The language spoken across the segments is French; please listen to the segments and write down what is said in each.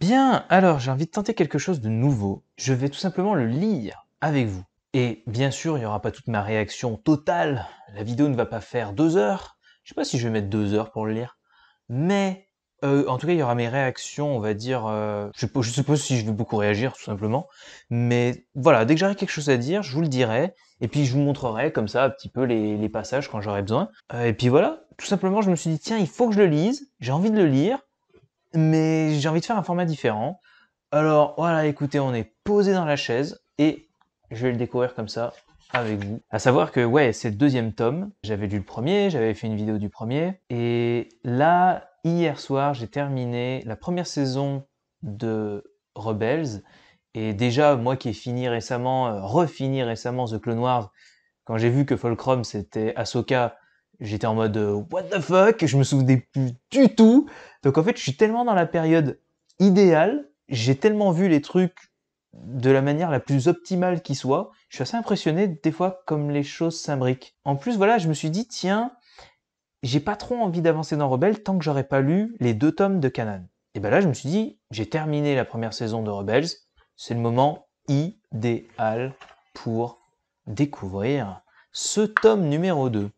Bien, alors j'ai envie de tenter quelque chose de nouveau. Je vais tout simplement le lire avec vous. Et bien sûr, il n'y aura pas toute ma réaction totale. La vidéo ne va pas faire deux heures. Je sais pas si je vais mettre deux heures pour le lire. Mais euh, en tout cas, il y aura mes réactions, on va dire. Euh, je, sais suppose si je vais beaucoup réagir, tout simplement. Mais voilà, dès que j'aurai quelque chose à dire, je vous le dirai. Et puis je vous montrerai comme ça un petit peu les, passages quand j'aurai besoin. Euh, et puis voilà, tout simplement, je me suis dit, tiens, il faut que je le lise. J'ai envie de le lire mais j'ai envie de faire un format différent. Alors voilà, écoutez, on est posé dans la chaise et je vais le découvrir comme ça avec vous. À savoir que ouais, c'est le deuxième tome. J'avais lu le premier, j'avais fait une vidéo du premier et là hier soir, j'ai terminé la première saison de Rebels et déjà moi qui ai fini récemment, euh, refini récemment The Clone Wars, quand j'ai vu que Fulcrum c'était Ahsoka, j'étais en mode euh, what the fuck, je me souvenais plus du tout. Donc en fait, je suis tellement dans la période idéale, j'ai tellement vu les trucs de la manière la plus optimale qui soit. Je suis assez impressionné des fois comme les choses s'imbriquent. En plus, voilà, je me suis dit tiens, j'ai pas trop envie d'avancer dans Rebels tant que j'aurais pas lu les deux tomes de Canaan. Et ben là, je me suis dit j'ai terminé la première saison de Rebels, c'est le moment idéal pour découvrir ce tome numéro 2.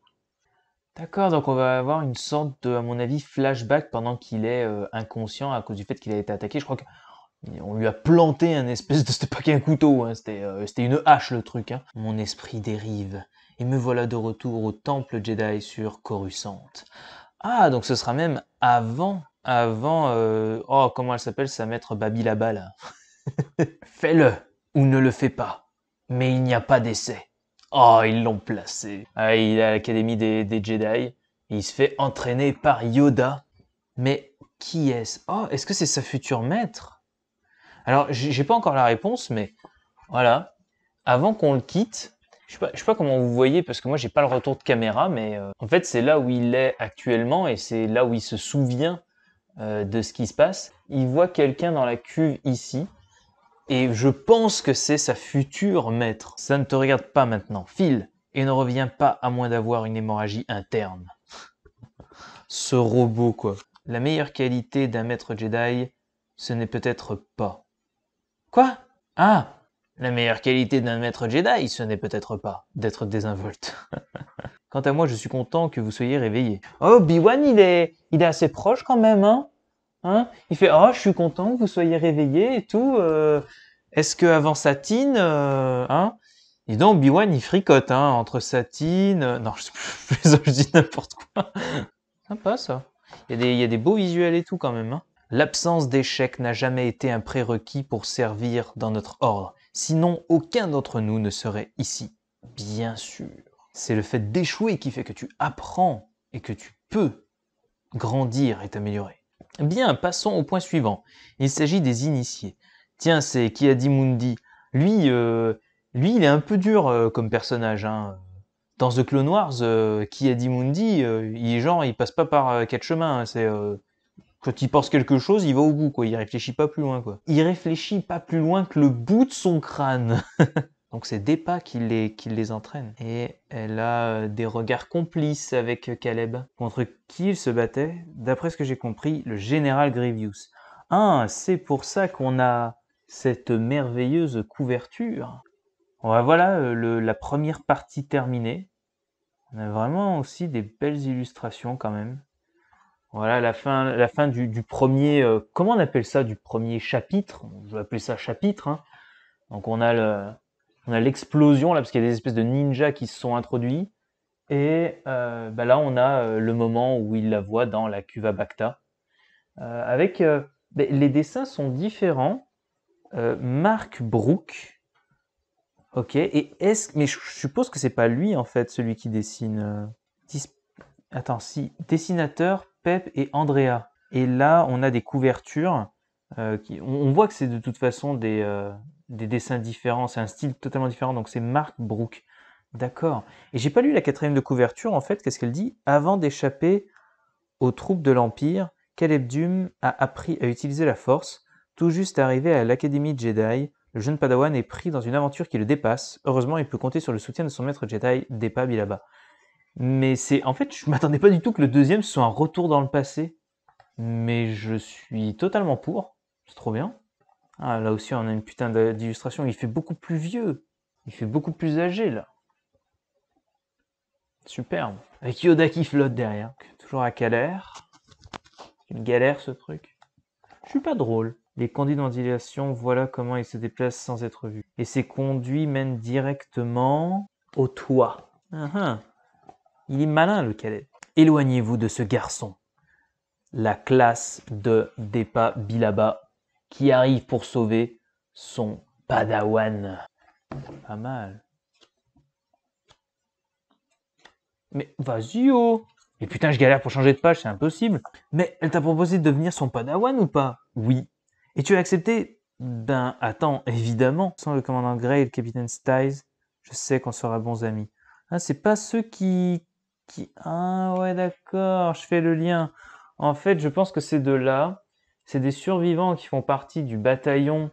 D'accord, donc on va avoir une sorte de, à mon avis, flashback pendant qu'il est euh, inconscient à cause du fait qu'il a été attaqué. Je crois on lui a planté un espèce de... C'était pas qu'un couteau, hein, euh, c'était une hache le truc. Hein. Mon esprit dérive, et me voilà de retour au temple Jedi sur Coruscant. Ah, donc ce sera même avant, avant... Euh, oh, comment elle s'appelle, sa maître Babi là-bas, là. là fais le ou ne le fais pas, mais il n'y a pas d'essai. Oh, ils l'ont placé. Ah, il est à l'Académie des, Jedi. il se fait entraîner par Yoda. Mais qui est-ce Oh, est-ce que c'est sa future maître Alors, j'ai pas encore la réponse, mais voilà. Avant qu'on le quitte, je sais, pas, sais pas comment vous voyez parce que moi j'ai pas le retour de caméra, mais euh, en fait c'est là où il est actuellement et c'est là où il se souvient euh, de ce qui se passe. Il voit quelqu'un dans la cuve ici et je pense que c'est sa future maître. Ça ne te regarde pas maintenant, file, et ne reviens pas à moins d'avoir une hémorragie interne. Ce robot, quoi. La meilleure qualité d'un maître Jedi, ce n'est peut-être pas. Quoi Ah La meilleure qualité d'un maître Jedi, ce n'est peut-être pas d'être désinvolte. Quant à moi, je suis content que vous soyez réveillé. Oh, Biwan, il est, il est assez proche quand même, hein Hein. il fait oh je suis content que vous soyez réveillé et tout. Euh, est-ce que avant Satine, euh, hein Et donc b wan il fricote hein, entre Satine, euh, non je, je dis n'importe quoi. Sympa ça. Il y, a des beaux visuels et tout quand même. Hein. L'absence d'échec n'a jamais été un prérequis pour servir dans notre ordre. Sinon aucun d'entre nous ne serait ici. Bien sûr. C'est le fait d'échouer qui fait que tu apprends et que tu peux grandir et t'améliorer. Bien, passons au point suivant. Il s'agit des initiés. Tiens, c'est qui a Mundi Lui, euh, lui, il est un peu dur euh, comme personnage. Hein. Dans The Clone Wars, qui a dit il genre, il passe pas par euh, quatre chemins. Hein. C'est quand il pense quelque chose, il va au bout, quoi. Il réfléchit pas plus loin, quoi. Il réfléchit pas plus loin que le bout de son crâne. Donc c'est des qui les, qui les entraînent. Et elle a euh, des regards complices avec euh, Caleb, contre qui il se battait, d'après ce que j'ai compris, le général Grievous. Ah, c'est pour ça qu'on a cette merveilleuse couverture. Voilà euh, la première partie terminée. On a vraiment aussi des belles illustrations quand même. Voilà la fin, la fin du, premier, comment on appelle ça, du premier chapitre. Je vais appeler ça chapitre. Hein. Donc on a le, on a l'explosion là parce qu'il y a des espèces de ninjas qui se sont introduits et euh, bah là on a euh, le moment où il la voit dans la cuve à Bacta euh, avec les dessins sont différents Marc Brook ok et est-ce mais je suppose que c'est pas lui en fait celui qui dessine attends si dessinateur Pep et Andrea et là on a des couvertures qui on voit que c'est de toute façon des des dessins différents, c'est un style totalement différent, donc c'est Mark Brook. D'accord. Et j'ai pas lu la quatrième de couverture, en fait, qu'est-ce qu'elle dit Avant d'échapper aux troupes de l'Empire, Caleb a appris à utiliser la force. Tout juste arrivé à l'Académie Jedi, le jeune Padawan est pris dans une aventure qui le dépasse. Heureusement, il peut compter sur le soutien de son maître Jedi, là bas Mais c'est. En fait, je m'attendais pas du tout que le deuxième soit un retour dans le passé. Mais je suis totalement pour. C'est trop bien. Ah, là aussi, on a une putain d'illustration. Il fait beaucoup plus vieux. Il fait beaucoup plus âgé, là. Superbe. Avec Yoda qui flotte derrière. Toujours à galère. Une galère, ce truc. Je suis pas drôle. Les conduits en voilà comment ils se déplacent sans être vus. Et ces conduits mènent directement au toit. Ah, ah. Il est malin, le cadet. Éloignez-vous de ce garçon. La classe de Depa Bilaba qui arrive pour sauver son padawan. Pas mal. Mais vas-y, oh Et putain, je galère pour changer de page, c'est impossible. Mais elle t'a proposé de devenir son padawan ou pas Oui. Et tu as accepté Ben, attends, évidemment. Sans le commandant Gray et le capitaine Styles, je sais qu'on sera bons amis. Ah, c'est pas ceux qui... qui... Ah ouais, d'accord, je fais le lien. En fait, je pense que c'est de là c'est des survivants qui font partie du bataillon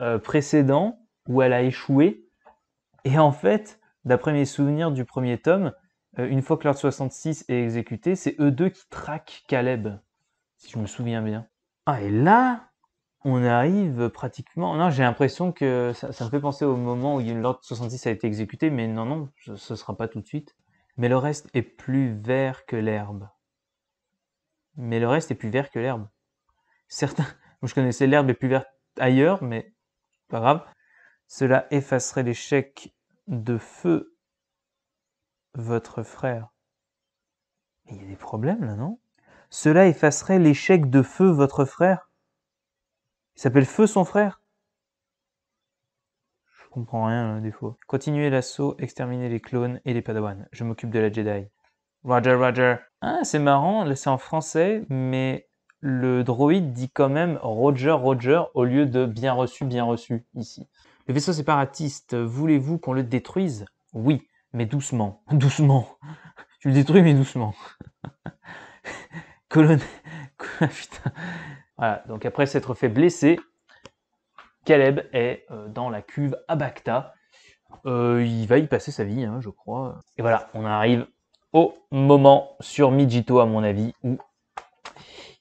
euh, précédent où elle a échoué. Et en fait, d'après mes souvenirs du premier tome, euh, une fois que l'ordre 66 est exécuté, c'est eux deux qui traquent Caleb, si je me souviens bien. Ah, et là, on arrive pratiquement. Non, j'ai l'impression que ça, me fait penser au moment où l'ordre 66 a été exécuté, mais non, non, ce, ce sera pas tout de suite. Mais le reste est plus vert que l'herbe. Mais le reste est plus vert que l'herbe. Certains, je connaissais l'herbe est plus verte ailleurs, mais pas grave. Cela effacerait l'échec de feu, votre frère. Il y a des problèmes là, non Cela effacerait l'échec de feu, votre frère. Il s'appelle Feu, son frère. Je comprends rien, là, euh, des fois. Continuez l'assaut, exterminez les clones et les padawans. Je m'occupe de la Jedi. Roger, Roger. Ah, c'est marrant, c'est en français, mais le droïde dit quand même Roger, Roger au lieu de bien reçu, bien reçu ici. Le vaisseau séparatiste, voulez-vous qu'on le détruise Oui, mais doucement, doucement. Tu le détruis, mais doucement. Colonel. Ah, voilà, donc après s'être fait blesser, Caleb est euh, dans la cuve à Bacta. Euh, il va y passer sa vie, hein, je crois. Et voilà, on arrive au moment sur Mijito, à mon avis, où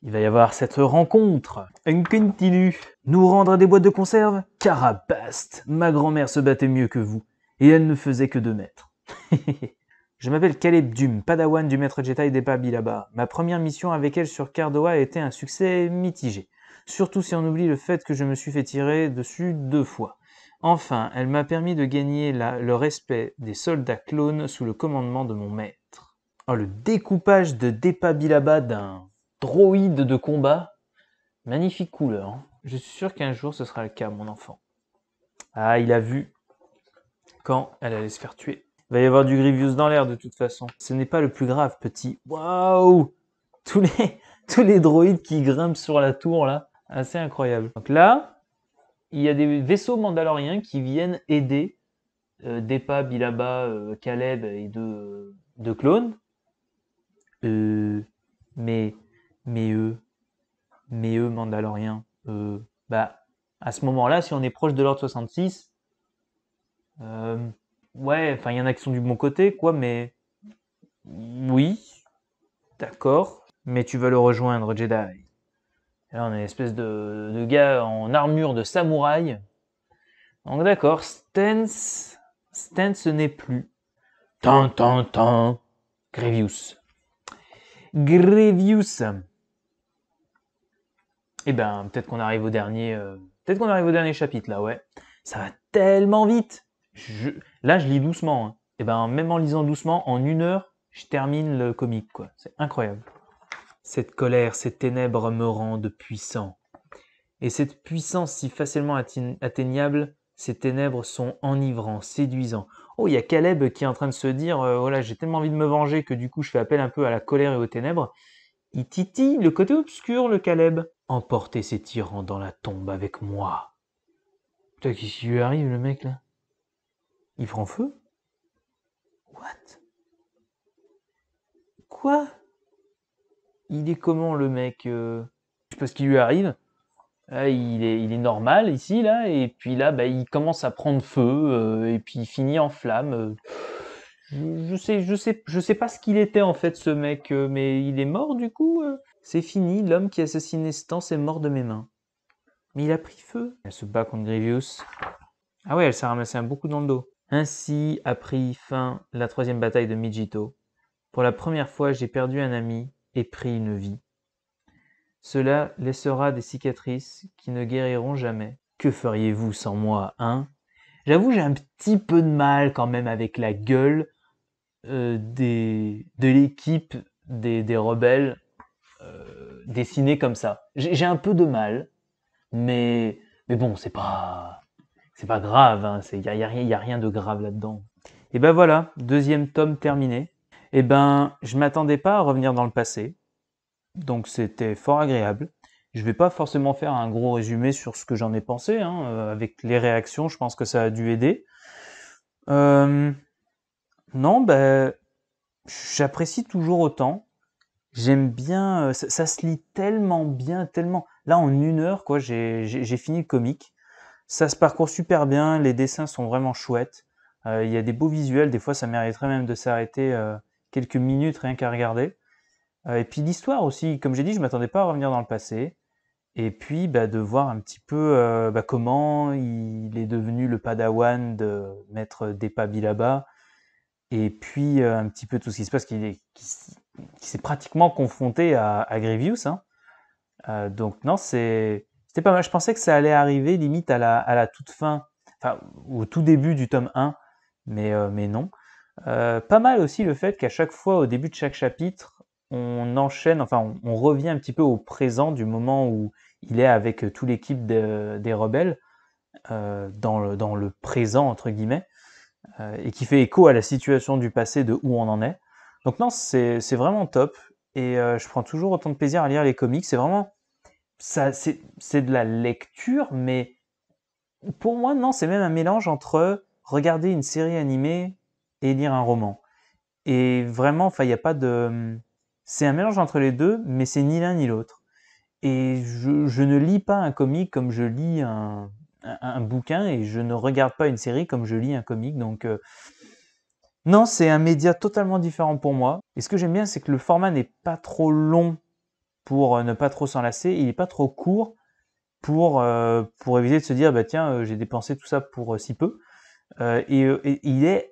il va y avoir cette rencontre. Un continue. Nous rendre des boîtes de conserve Carapaste Ma grand-mère se battait mieux que vous, et elle ne faisait que deux mètres. Je m'appelle Caleb Dum, padawan du maître Jedi des Bilaba. Ma première mission avec elle sur Cardoa a été un succès mitigé. Surtout si on oublie le fait que je me suis fait tirer dessus deux fois. Enfin, elle m'a permis de gagner le respect des soldats clones sous le commandement de mon maître. Oh, le découpage de Depa Bilaba d'un droïdes de combat. Magnifique couleur. Hein. Je suis sûr qu'un jour ce sera le cas, mon enfant. Ah, il a vu quand elle allait se faire tuer. Il va y avoir du Grievous dans l'air de toute façon. Ce n'est pas le plus grave, petit. Waouh tous les, tous les droïdes qui grimpent sur la tour là. Assez incroyable. Donc là, il y a des vaisseaux mandaloriens qui viennent aider euh, Depa, Bilaba, bas euh, Caleb et deux, euh, deux clones. Euh, mais mais eux, mais eux, Mandaloriens, eux... bah, à ce moment-là, si on est proche de l'ordre 66, euh, ouais, enfin, il y en a qui sont du bon côté, quoi, mais oui, d'accord, mais tu vas le rejoindre, Jedi. là, on est une espèce de, gars en armure de samouraï. Donc, d'accord, Stens, Stance n'est plus. Tant, tant, tant, Grevious. Grevious eh ben, peut-être qu'on arrive au dernier, euh, peut-être qu'on arrive au dernier chapitre là, ouais. Ça va tellement vite. Là, je lis doucement. Et hein. eh ben, même en lisant doucement, en une heure, je termine le comique, quoi. C'est incroyable. Cette colère, ces ténèbres me rendent puissant. Et cette puissance si facilement atteignable, ces ténèbres sont enivrants, séduisants. Oh, il y a Caleb qui est en train de se dire, voilà, euh, oh j'ai tellement envie de me venger que du coup, je fais appel un peu à la colère et aux ténèbres. Il titille le côté obscur, le Caleb emporter ces tyrans dans la tombe avec moi. Putain, qu'est-ce qui lui arrive, le mec, là Il prend feu What Quoi Il est comment, le mec euh Je sais pas ce qui lui arrive. Ah, il, est, il est normal, ici, là, et puis là, bah, il commence à prendre feu, euh, et puis il finit en flammes. sais, je, sais, je sais pas ce qu'il était, en fait, ce mec, euh, mais il est mort, du coup c'est fini, l'homme qui a assassiné Stance est mort de mes mains. Mais il a pris feu. Elle se bat contre Grievous. Ah ouais, elle s'est ramassée un beaucoup dans le dos. Ainsi a pris fin la troisième bataille de Mijito. Pour la première fois, j'ai perdu un ami et pris une vie. Cela laissera des cicatrices qui ne guériront jamais. Que feriez-vous sans moi, hein J'avoue, j'ai un petit peu de mal quand même avec la gueule euh, des, de l'équipe des, des rebelles dessiner euh, dessiné comme ça. J'ai un peu de mal, mais, mais bon, c'est pas c'est pas grave, il hein, n'y a, y a, rien, a rien de grave là-dedans. Et ben voilà, deuxième tome terminé. Et ben, je m'attendais pas à revenir dans le passé, donc c'était fort agréable. Je vais pas forcément faire un gros résumé sur ce que j'en ai pensé, hein, euh, avec les réactions, je pense que ça a dû aider. Euh, non, ben, j'apprécie toujours autant. J'aime bien, euh, ça, se lit tellement bien, tellement. Là, en une heure, quoi, j'ai fini le comique. Ça se parcourt super bien, les dessins sont vraiment chouettes. Euh, il y a des beaux visuels, des fois, ça mériterait même de s'arrêter euh, quelques minutes rien qu'à regarder. et puis l'histoire aussi, comme j'ai dit, je m'attendais pas à revenir dans le passé. Et puis bah, de voir un petit peu bah, comment il est devenu le padawan de Maître là bas Et puis un petit peu tout ce qui se passe, qui, est qui s'est pratiquement confronté à, Grievous. Hein. Euh, donc non, c'était pas mal. Je pensais que ça allait arriver limite à la, à la toute fin, enfin au tout début du tome 1, mais, euh, mais non. Euh, pas mal aussi le fait qu'à chaque fois, au début de chaque chapitre, on enchaîne, enfin on, revient un petit peu au présent du moment où il est avec toute l'équipe des rebelles, dans, le, dans le présent entre guillemets, et qui fait écho à la situation du passé de où on en est. Donc non, c'est vraiment top. Et euh, je prends toujours autant de plaisir à lire les comics. C'est vraiment... C'est de la lecture, mais pour moi, non, c'est même un mélange entre regarder une série animée et lire un roman. Et vraiment, enfin, il n'y a pas de... C'est un mélange entre les deux, mais c'est ni l'un ni l'autre. Et je, ne lis pas un comic comme je lis un, un, bouquin, et je ne regarde pas une série comme je lis un comic. Donc... Euh, non, c'est un média totalement différent pour moi. Et ce que j'aime bien, c'est que le format n'est pas trop long pour euh, ne pas trop s'enlacer, il n'est pas trop court pour, euh, pour éviter de se dire, bah tiens, euh, j'ai dépensé tout ça pour si peu. Et, il est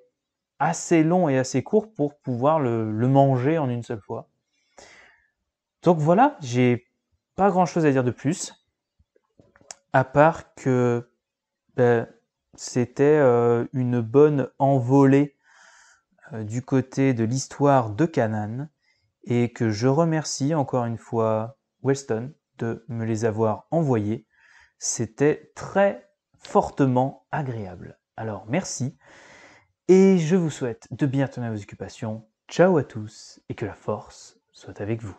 assez long et assez court pour pouvoir le, manger en une seule fois. Donc voilà, j'ai pas grand chose à dire de plus, à part que ben, c'était une bonne envolée euh, du côté de l'histoire de Canaan et que je remercie encore une fois Weston de me les avoir envoyés. C'était très fortement agréable. Alors merci et je vous souhaite de bien tenir vos occupations. Ciao à tous et que la force soit avec vous.